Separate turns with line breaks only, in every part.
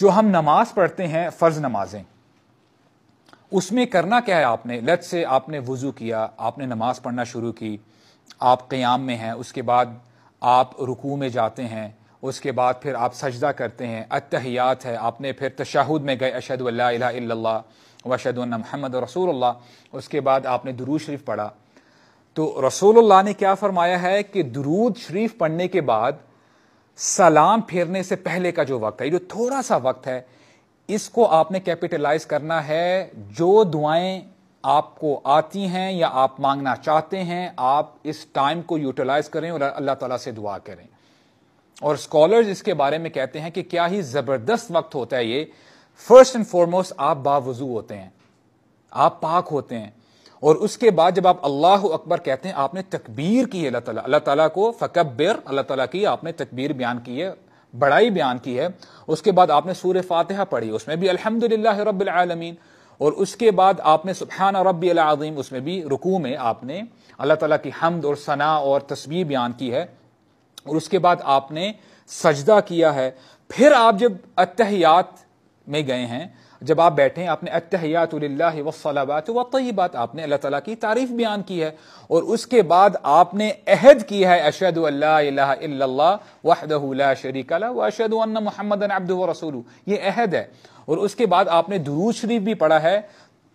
जो हम नमाज पढ़ते हैं फ़र्ज़ नमाजें उसमें करना क्या है आपने लत से आपने वज़ू किया आपने नमाज़ पढ़ना शुरू की आप क़याम में हैं उसके बाद आप रुकू में जाते हैं उसके बाद फिर आप सजदा करते हैं अतहियात है आपने फिर तशाहुद में गए अशद वशद महमद रसूल उसके बाद आपने दरूद शरीफ पढ़ा तो रसूल ने क्या फरमाया है कि दरूद शरीफ पढ़ने के बाद सलाम फेरने से पहले का जो वक्त है जो थोड़ा सा वक्त है इसको आपने कैपिटलाइज करना है जो दुआएं आपको आती हैं या आप मांगना चाहते हैं आप इस टाइम को यूटिलाइज करें और अल्लाह ताला से दुआ करें और स्कॉलर्स इसके बारे में कहते हैं कि क्या ही जबरदस्त वक्त होता है ये फर्स्ट एंड फॉरमोस्ट आप बावजू होते हैं आप पाक होते हैं और उसके बाद जब आप अल्लाह अकबर कहते हैं आपने तकबीर की है अल्लाह अल्लाह ताला को फकबिर अल्लाह ताला की आपने तकबीर बयान की है बड़ाई बयान की है उसके बाद आपने सूर्य फातहा पढ़ी उसमें भी अलहमदिल्ला रबालमीन और उसके बाद आपने सुबहाना रबी अलाजीम उसमें भी रुकू में आपने अल्लाह तला की हमद और सना और तस्वीर बयान की है और उसके बाद आपने सजदा किया है फिर आप जब अतहयात में गए हैं जब आप बैठे आपने अत्यात वसलाबात व तयबात आपने अल्लाह तला की तारीफ बयान की है और उसके बाद आपने अहद किया है अशद वाहदला शरीकला व अशद मोहम्मद अब्द रसूल ये अहद है और उसके बाद आपने दुरूज शरीफ भी पढ़ा है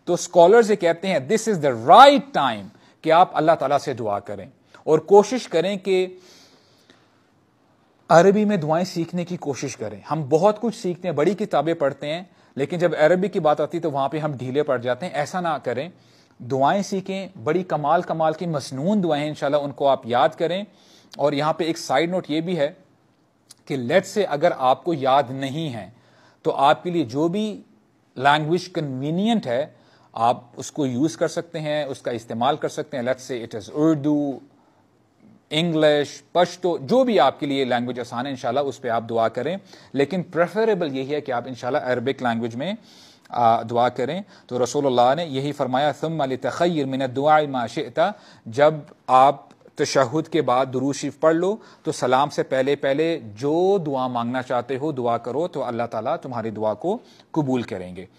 तो स्कॉलर ये कहते हैं this is the right time कि आप अल्लाह तला से दुआ करें और कोशिश करें कि अरबी में दुआएं सीखने की कोशिश करें हम बहुत कुछ सीखते हैं बड़ी किताबें पढ़ते हैं लेकिन जब अरबी की बात आती है तो वहां पे हम ढीले पड़ जाते हैं ऐसा ना करें दुआएं सीखें बड़ी कमाल कमाल की मसनून दुआएं इंशाल्लाह उनको आप याद करें और यहाँ पे एक साइड नोट ये भी है कि लेट से अगर आपको याद नहीं है तो आपके लिए जो भी लैंग्वेज कन्वीनियंट है आप उसको यूज़ कर सकते हैं उसका इस्तेमाल कर सकते हैं let say it is Urdu English Pashto जो भी आपके लिए लैंग्वेज आसान है इनशाला उस पर आप दुआ करें लेकिन प्रेफरेबल यही है कि आप इनशाला अरबिक लैंग्वेज में दुआ करें तो रसोल्ला ने यही फरमाया सम अली तखैर मिन दुआ माशा जब आप तशहद के बाद दुरूशीफ पढ़ लो तो सलाम से पहले पहले जो दुआ मांगना चाहते हो दुआ करो तो अल्लाह ताला तुम्हारी दुआ को कबूल करेंगे